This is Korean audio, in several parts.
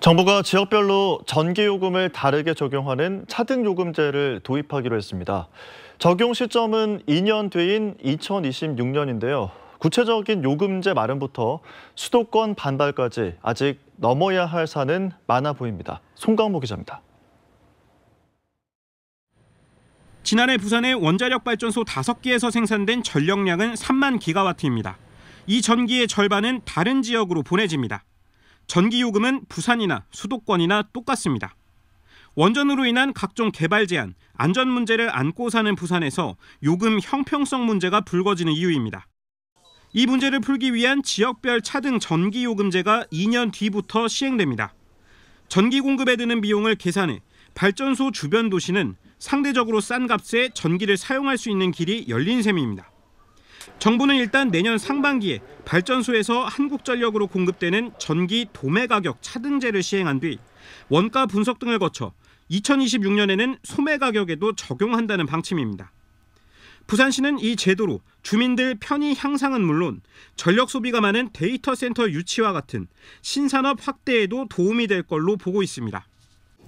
정부가 지역별로 전기요금을 다르게 적용하는 차등요금제를 도입하기로 했습니다. 적용 시점은 2년 뒤인 2026년인데요. 구체적인 요금제 마련부터 수도권 반발까지 아직 넘어야 할 산은 많아 보입니다. 송강모 기자입니다. 지난해 부산의 원자력 발전소 5개에서 생산된 전력량은 3만 기가와트입니다. 이 전기의 절반은 다른 지역으로 보내집니다. 전기요금은 부산이나 수도권이나 똑같습니다. 원전으로 인한 각종 개발 제한, 안전 문제를 안고 사는 부산에서 요금 형평성 문제가 불거지는 이유입니다. 이 문제를 풀기 위한 지역별 차등 전기요금제가 2년 뒤부터 시행됩니다. 전기 공급에 드는 비용을 계산해 발전소 주변 도시는 상대적으로 싼 값에 전기를 사용할 수 있는 길이 열린 셈입니다. 정부는 일단 내년 상반기에 발전소에서 한국전력으로 공급되는 전기 도매 가격 차등제를 시행한 뒤 원가 분석 등을 거쳐 2026년에는 소매 가격에도 적용한다는 방침입니다. 부산시는 이 제도로 주민들 편의 향상은 물론 전력 소비가 많은 데이터 센터 유치와 같은 신산업 확대에도 도움이 될 걸로 보고 있습니다.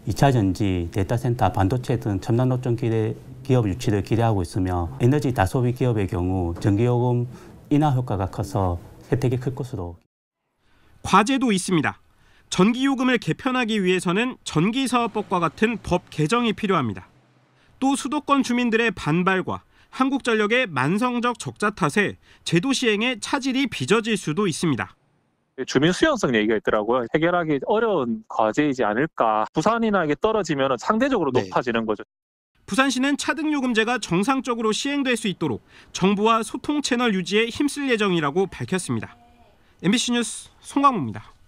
2차 전지, 데이터 센터, 반도체 등 첨단 업종 기대 기업 유치를 기대하고 있으며 에너지 다소비 기업의 경우 전기요금 인하 효과가 커서 혜택이 클 것으로. 과제도 있습니다. 전기요금을 개편하기 위해서는 전기사업법과 같은 법 개정이 필요합니다. 또 수도권 주민들의 반발과 한국전력의 만성적 적자 탓에 제도 시행에 차질이 빚어질 수도 있습니다. 주민 수용성 얘기가 있더라고요. 해결하기 어려운 과제이지 않을까. 부산이나 이게 떨어지면 상대적으로 네. 높아지는 거죠. 부산시는 차등요금제가 정상적으로 시행될 수 있도록 정부와 소통 채널 유지에 힘쓸 예정이라고 밝혔습니다. MBC 뉴스 송강호입니다.